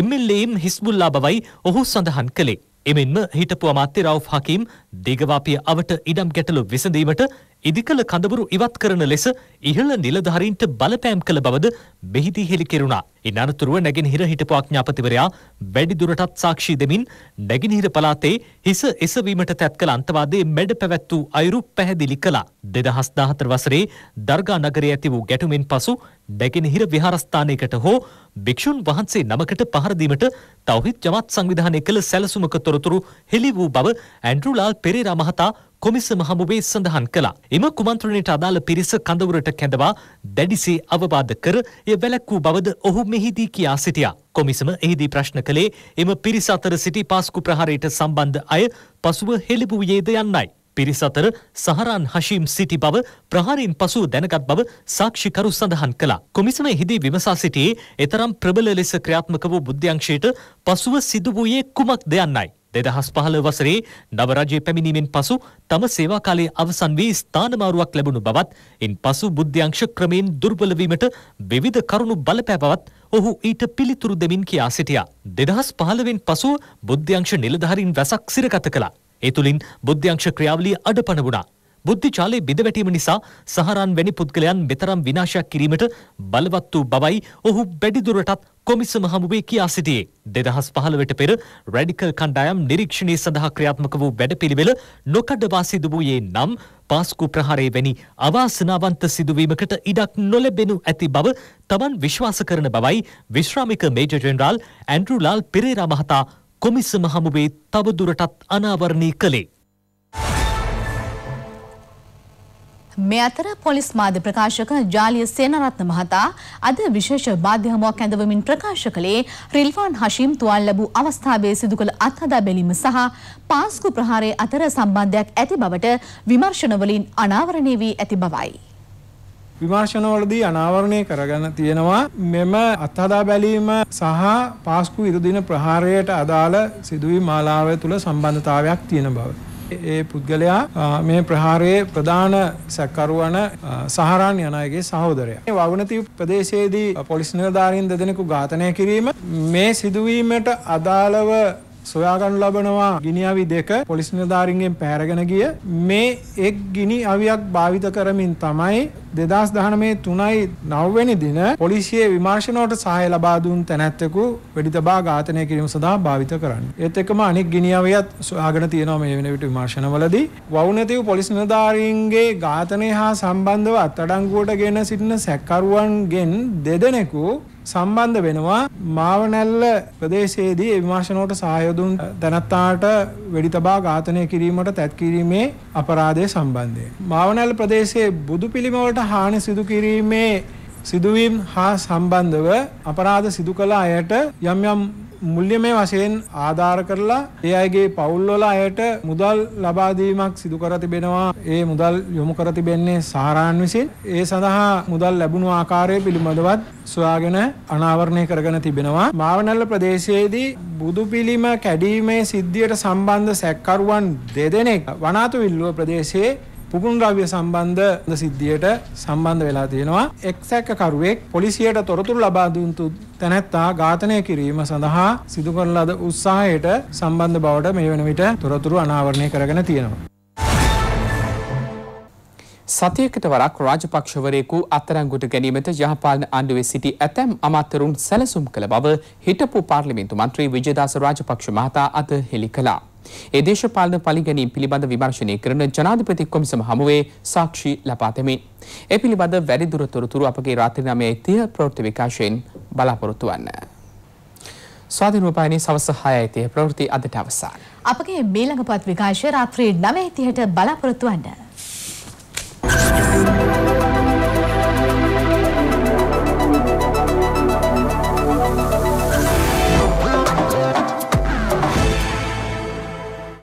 එම්එල්ඒම් හිස්බුල්ලා බවයි ඔහු සඳහන් කළේ. එමෙන්ම හිටපු අමාත්‍ය රව් හකීම් දෙගවාපිය අවට ඉඩම් ගැටලු විසඳීමට ඉදිකළ කඳවුරු ඉවත් කරන ලෙස ඉහළ නිලධාරීන්ට බලපෑම් කළ බවද බෙහිදී හෙළි කෙරුණා. ඉන් අනතුරුව නැගෙනහිර හිටපු අඥාපතිවරයා වැඩිදුරටත් සාක්ෂි දෙමින් නැගෙනහිර පළාතේ හිස එසවීමට තැත් කළ අන්තවාදයේ මැඩ පැවැත් වූ අයුරු පැහැදිලි කළා. දෙදහස් දාහතර වසරේ දර්ගා නගරයේ ඇති වූ ගැටුමෙන් පසු නැගෙනහිර විහාරස්ථානයකට හෝ භික්‍ෂූන් වහන්සේ නමකට පහරදීමට තවහිත් ජමත් සංවිධානය කළ සැලසුමක තොරතුරු හෙළි වූ බව ඇන්ඩරුලාල් පෙරේරා මහතා කොමිසම හමුවේ සඳහන් කළා. එම කුමන්ත්‍රණයට අදාළ පිරිස කඳවුරට කැඳවා දැඩිසේ අවවාද කර එය වැළැක්වූ බවද ඔහු මෙහිදී කියා සිටියා. කොමිසම එහිදී ප්‍රශ්න කළේ එම පිරිස අතර සිටි පාස්කු ප්‍රහාරයට සම්බන්ධ අය පසුව හෙළිබුයේද යන්නයි. පිරිස අතර සහරාන් හෂීම් සිටි බව ප්‍රහාරයෙන් පසුව දැනගත් බව සාක්ෂිකරු සඳහන් කළා. කොමිසමේ හිදී විමසා සිටියේ එතරම් ප්‍රබල ලෙස ක්‍රියාත්මක වූ බුද්ධ්‍යංශයට පසුව සිදු වූයේ කුමක්ද යන්නයි. දෙදහස් පහළ වසරේ නවරජය පැමිණීමෙන් පසු තම සේවා කාලයේ අවසන් වී ස්ථානමාරුවක් ලැබුණු බවත් එන් පසු බුද්ධ්‍යංශ ක්‍රමයෙන් දුර්බලවීමට විවිධ කරුණු බලපෑබවත් ඔහු ඊට පිළිතුරු දෙමින් කියා සිටියා. දෙදහස් පහළවෙන් පසුව බුද්ධ්‍යංශ නිලධහරින් වැසක් සිරගත කළා. ඒ තුළින් බුද්ධ්‍යංශ ක්‍රියාවලිය අඩපණ වුණා. බුද්ධිචාලේ බිඳවැටීම නිසා සහරන් වැනි පුද්ගලයන් මෙතරම් විනාශයක් කිරීමට බලවත් වූ බවයි ඔහු වැඩිදුරටත් කොමිසම හමුවේ කියා සිටියේ. දෙදහස් පහළවට පෙර රැඩිකල් කණ්ඩායම් නිරීක්ෂණය සඳහා ක්‍රියාත්මක වූ වැඩපිළිවෙල නොකඩවා සිදු වූයේ නම් පාස්කු ප්‍රහාරය වැනි අවාසනාවන්ත සිදුවීමකට ඉඩක් නොලැබෙනු ඇති බව තමන් විශ්වාස කරන බවයි විශ්‍රාමික major general Andrew Lal Perera මහතා කොමිසම හමුවේ තවදුරටත් අනාවරණය කළේ. මේ අතර පොලිස් මාධ්‍ය ප්‍රකාශක ජාලිය සේනරත්න මහතා අද විශේෂ මාධ්‍යමක් ඇඳවමින් ප්‍රකාශ කළේ රිල්ෆාන් හෂීම් තුවාල ලැබූ අවස්ථාවේ සිදු කළ අත්හදා බැලීම සහ පාස්කු ප්‍රහාරය අතර සම්බන්ධයක් ඇති බවට විමර්ශනවලින් අනාවරණය වී ඇති බවයි. විමර්ශනවලදී අනාවරණය කරගන්න තියෙනවා මෙම අත්හදා බැලීම සහ පාස්කු ඉරුදින ප්‍රහාරයට අදාළ සිදුවී මාලාව තුළ සම්බන්ධතාවයක් තියෙන බව. ඒ පුද්ගලයා මේ ප්‍රහාරයේ ප්‍රධාන සැකරුවන සහරන් යන අයගේ සහෝදරයා. මේ වවුනති ප්‍රදේශයේදී පොලිස් නිලධාරීන් දෙදෙනෙකු ඝාතනය කිරීම මේ සිදුවීමට අදාළව සොයාගනු ලබනවා ගිනි අවි දෙක පොලිස් නිලධාරීන්ගෙන් පැහැරගෙන ගිය මේ එක් ගිනි අවියක් භාවිත කරමින් තමයි 2019 3යි 9 වෙනි දින පොලිසියේ විමර්ශනවලට සහාය ලබා දුන් තැනැත්තෙකු වෙඩි තබා ඝාතනය කිරීම සඳහා භාවිත කරන්නේ. ඒත් එක්කම අනෙක් ගිනි අවියත් සොයාගෙන තියෙනවා මේ වෙන විට විමර්ශනවලදී. වවුනතිව් පොලිස් නිලධාරීන්ගේ ඝාතනය හා සම්බන්ධව අත්අඩංගුවට ගෙන සිටින සැකකරුවන්ගෙන් දෙදෙනෙකු සම්බන්ධ වෙනවා මාවනැල්ල ප්‍රදේශයේදී විමර්ශනෝට සහයදුන් දැනත්තාට වෙඩි තබා ඝාතනය කිරීමට තැත් කිරීමේ අපරාධය සම්බන්ධයෙන්. මාවනැල්ල ප්‍රදේශයේ බුදු පිළිමවලට හානි සිදු කිරීමේ සිදුවීම් හා සම්බන්ධව අපරාධ සිදු කළ අයට යම් යම් මුල්‍යමය වශයෙන් ආධාර කරලා ඒ අයගේ පවුල්වල අයට මුදල් ලබා දීමක් සිදු කර තිබෙනවා. ඒ මුදල් යොමු කර තිබෙන්නේ සාරාන් විසින්. ඒ සඳහා මුදල් ලැබුණු ආකාරය පිළිබඳවත් සොයාගෙන අනාවරණය කරගෙන තිබෙනවා. මාවනල්ල ප්‍රදේශයේදී බුදු පිළිම කැඩීමේ සිද්ධියට සම්බන්ධ සැකකරුවන් දෙදෙනෙක් වනාතුවිල්ලුව ප්‍රදේශයේ පුපුන් ද්‍රව්‍ය සම්බන්ධ සිද්ධියට සම්බන්ධ වෙලා තියෙනවා. එක්සැක්ක කරුවෙක් පොලිසියට තොරතුරු ලබා දුන්තු තැනැත්තා ඝාතනය කිරීම සඳහා සිදු කරන ලද උත්සාහයට සම්බන්ධ බවට මේ වන විට තොරතුරු අනාවරණය කරගෙන තියෙනවා. සතියකට වරක් රාජපක්ෂවරයෙකු අත්තරංගුට ගැනීමට යහපාලන ආණ්ඩුවේ සිටි ඇතැම් අමාත්‍යරුන් සැලසුම් කළ බව හිටපු පාර්ලිමේන්තු මන්ත්‍රී විජේදාස රාජපක්ෂ මහතා අද හෙළි කළා. ඒ දේශපාලන පරිගැනීම් පිළිබඳ විමර්ශනය කරන ජනාධිපති කොමිසම හමුවේ සාක්ෂි ලබා දෙමින් ඒ පිළිබඳ වැඩිදුර තොරතුරු අපගේ රාත්‍රී 9:30 ප්‍රවෘත්ති විකාශයෙන් බලාපොරොත්තු වන්න. ස්වාධීනෝපායනයේ සවස 6:30 ප්‍රවෘත්ති අදට අවසන්. අපගේ මීළඟ පත් විකාශය රාත්‍රී 9:30ට බලාපොරොත්තු වන්න. Thank you.